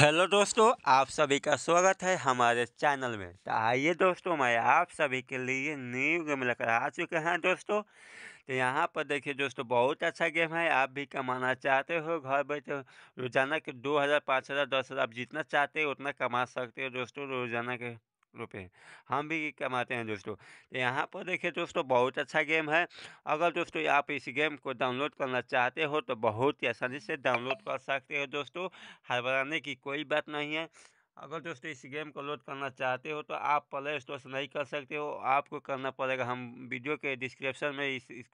hello दोस्तों आप सभी का स्वागत है हमारे चैनल में तो आइए दोस्तों मैं आप सभी के लिए न्यू गेम लेकर आ चुके हैं दोस्तों तो यहाँ पर देखिए दोस्तों बहुत अच्छा गेम है आप भी कमाना चाहते हो घर बैठे रोजाना के दो हज़ार पाँच हज़ार दस हज़ार आप जितना चाहते हो उतना कमा सकते हो दोस्तों रोजाना के रुपये हम भी कमाते हैं दोस्तों तो यहाँ पर देखिए दोस्तों बहुत अच्छा गेम है अगर दोस्तों आप इस गेम को डाउनलोड करना चाहते हो तो बहुत ही आसानी से डाउनलोड कर सकते हो दोस्तों हड़बड़ाने की कोई बात नहीं है अगर दोस्तों इस गेम को लोड करना चाहते हो तो आप प्ले स्टोर से नहीं कर सकते हो आपको करना पड़ेगा हम वीडियो के डिस्क्रिप्शन में इस इस,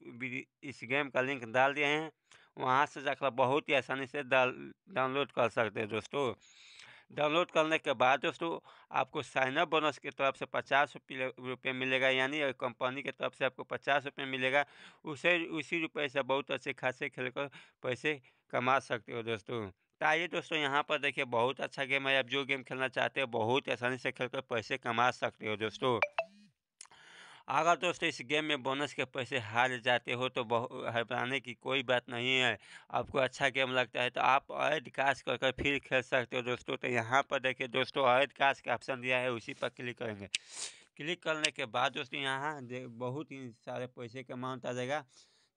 इस गेम का लिंक डाल दिए हैं वहाँ से जाकर बहुत ही आसानी से डाउनलोड कर सकते हैं दोस्तों डाउनलोड करने के बाद दोस्तों आपको साइनअप बोनस की तरफ से पचास रुपये मिलेगा यानी कंपनी की तरफ से आपको पचास रुपये मिलेगा उसे उसी रुपये से बहुत अच्छे खासे खेल कर पैसे कमा सकते हो दोस्तों तो आइए दोस्तों यहाँ पर देखिए बहुत अच्छा गेम है आप जो गेम खेलना चाहते हो बहुत आसानी से खेलकर पैसे कमा सकते हो दोस्तों अगर दोस्तों इस गेम में बोनस के पैसे हार जाते हो तो घबराने की कोई बात नहीं है आपको अच्छा गेम लगता है तो आप ऐड कास्ट कर कर फिर खेल सकते हो दोस्तों तो यहाँ पर देखिए दोस्तों ऐड कास्ट का ऑप्शन दिया है उसी पर क्लिक करेंगे क्लिक करने के बाद दोस्तों यहाँ बहुत ही सारे पैसे का अमाउंट आ जाएगा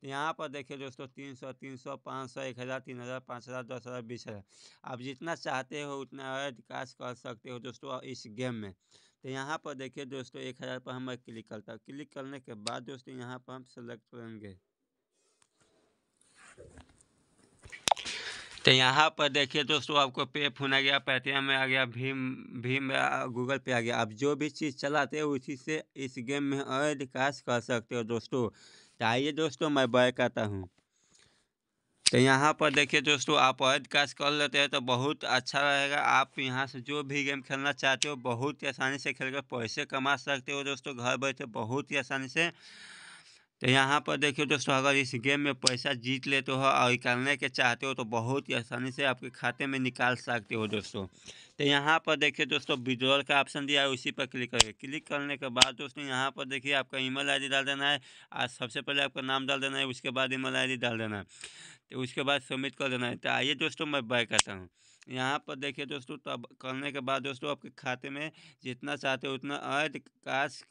तो यहाँ पर देखिए दोस्तों तीन सौ तीन सौ पाँच सौ एक हज़ार तीन हज़ार पाँच हज़ार दस हज़ार बीस हज़ार आप जितना चाहते हो उतना विकास कर सकते हो दोस्तों इस गेम में तो यहाँ पर देखिए दोस्तों एक हज़ार पर हमें क्लिक करता हूँ क्लिक करने के बाद दोस्तों यहाँ पर हम सेलेक्ट करेंगे तो यहाँ पर देखिए दोस्तों आपको पे फोन आ गया पेटीएम में आ गया भीम भीम गूगल पे आ गया आप जो भी चीज़ चलाते हो उसी से इस गेम में और विकास कर सकते हो दोस्तों तो आइए दोस्तों मैं बाय करता हूँ तो यहाँ पर देखिए दोस्तों आप अवैध काज कर लेते हैं तो बहुत अच्छा रहेगा आप यहाँ से जो भी गेम खेलना चाहते हो बहुत ही आसानी से खेलकर पैसे कमा सकते हो दोस्तों घर बैठे बहुत ही आसानी से तो यहाँ पर देखिए दोस्तों अगर इस गेम में पैसा जीत लेते हो और निकालने के चाहते हो तो बहुत ही आसानी से आपके खाते में निकाल सकते हो दोस्तों तो यहाँ पर देखिए दोस्तों विड्रॉल का ऑप्शन दिया है उसी पर क्लिक करिए क्लिक करने के बाद दोस्तों यहाँ पर देखिए आपका ईमेल आईडी डाल देना है आज सबसे पहले आपका नाम डाल देना है उसके बाद ईमेल आईडी डाल देना है तो उसके बाद सबमिट कर देना है तो आइए दोस्तों मैं बाय करता हूँ यहाँ पर देखिए दोस्तों तब करने के बाद दोस्तों आपके खाते में जितना चाहते हो उतना ऐड काश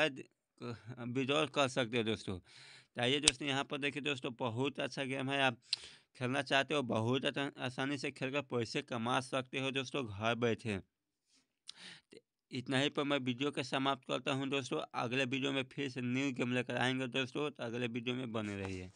ऐड विड्रॉल कर सकते हो दोस्तों तो आइए दोस्तों यहाँ पर देखिए दोस्तों बहुत अच्छा गेम है आप खेलना चाहते हो बहुत आसानी से खेलकर पैसे कमा सकते हो दोस्तों घर बैठे तो इतना ही पर मैं वीडियो के समाप्त करता हूँ दोस्तों अगले वीडियो में फिर से न्यू गेम लेकर आएंगे दोस्तों तो अगले वीडियो में बने रहिए